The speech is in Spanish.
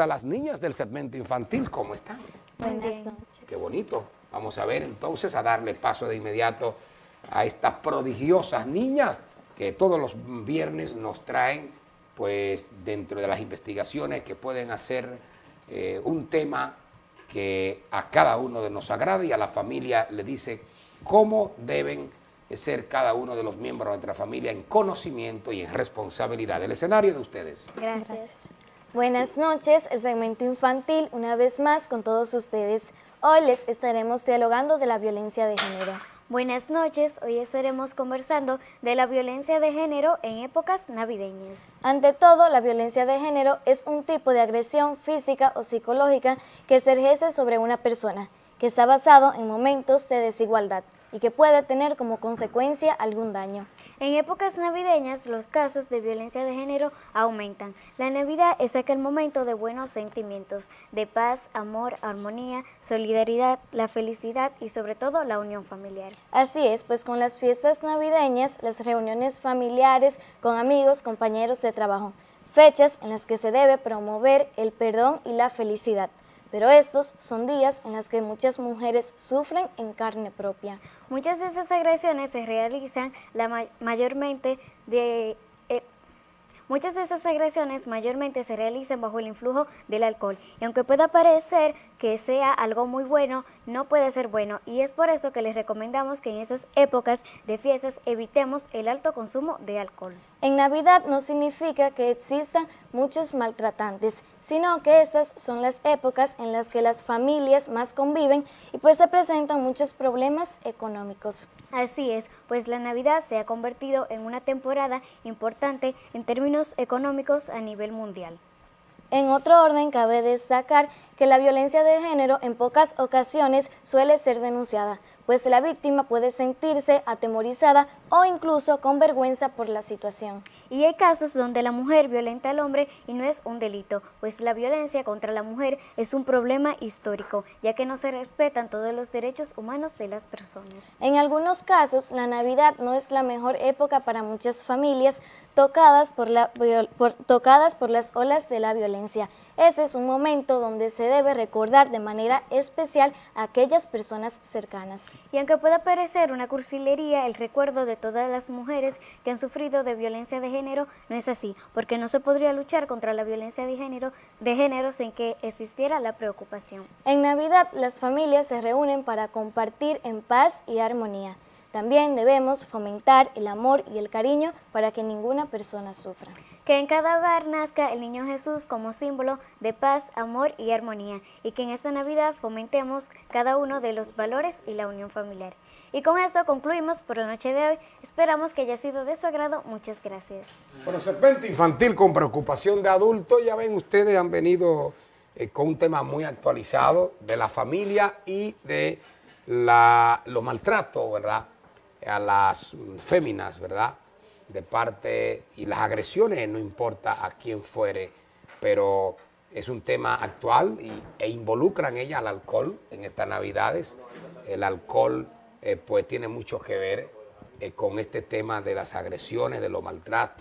a las niñas del segmento infantil. ¿Cómo están? Buenas noches. Qué bonito. Vamos a ver entonces a darle paso de inmediato a estas prodigiosas niñas que todos los viernes nos traen pues dentro de las investigaciones que pueden hacer eh, un tema que a cada uno de nos agrada y a la familia le dice cómo deben ser cada uno de los miembros de nuestra familia en conocimiento y en responsabilidad. El escenario de ustedes. Gracias. Buenas noches, el segmento infantil, una vez más con todos ustedes. Hoy les estaremos dialogando de la violencia de género. Buenas noches, hoy estaremos conversando de la violencia de género en épocas navideñas. Ante todo, la violencia de género es un tipo de agresión física o psicológica que se ejerce sobre una persona, que está basado en momentos de desigualdad y que puede tener como consecuencia algún daño. En épocas navideñas, los casos de violencia de género aumentan. La Navidad es aquel momento de buenos sentimientos, de paz, amor, armonía, solidaridad, la felicidad y sobre todo la unión familiar. Así es, pues con las fiestas navideñas, las reuniones familiares con amigos, compañeros de trabajo, fechas en las que se debe promover el perdón y la felicidad pero estos son días en los que muchas mujeres sufren en carne propia. Muchas de esas agresiones se realizan la mayormente de Muchas de estas agresiones mayormente se realizan bajo el influjo del alcohol y aunque pueda parecer que sea algo muy bueno, no puede ser bueno y es por esto que les recomendamos que en esas épocas de fiestas evitemos el alto consumo de alcohol. En Navidad no significa que existan muchos maltratantes, sino que esas son las épocas en las que las familias más conviven y pues se presentan muchos problemas económicos. Así es, pues la Navidad se ha convertido en una temporada importante en términos económicos a nivel mundial. En otro orden, cabe destacar que la violencia de género en pocas ocasiones suele ser denunciada, pues la víctima puede sentirse atemorizada o incluso con vergüenza por la situación. Y hay casos donde la mujer violenta al hombre y no es un delito, pues la violencia contra la mujer es un problema histórico, ya que no se respetan todos los derechos humanos de las personas. En algunos casos, la Navidad no es la mejor época para muchas familias tocadas por, la, por, tocadas por las olas de la violencia. Ese es un momento donde se debe recordar de manera especial a aquellas personas cercanas. Y aunque pueda parecer una cursilería el recuerdo de todas las mujeres que han sufrido de violencia de género, no es así, porque no se podría luchar contra la violencia de género, de género sin que existiera la preocupación. En Navidad las familias se reúnen para compartir en paz y armonía. También debemos fomentar el amor y el cariño para que ninguna persona sufra. Que en cada hogar nazca el niño Jesús como símbolo de paz, amor y armonía y que en esta Navidad fomentemos cada uno de los valores y la unión familiar. Y con esto concluimos por la noche de hoy. Esperamos que haya sido de su agrado. Muchas gracias. Bueno, Serpente Infantil con preocupación de adulto, ya ven, ustedes han venido eh, con un tema muy actualizado de la familia y de los maltratos, ¿verdad? A las mm, féminas, ¿verdad? De parte y las agresiones, no importa a quién fuere, pero es un tema actual e involucran ellas al alcohol en estas navidades. El alcohol eh, pues tiene mucho que ver eh, con este tema de las agresiones, de los maltratos.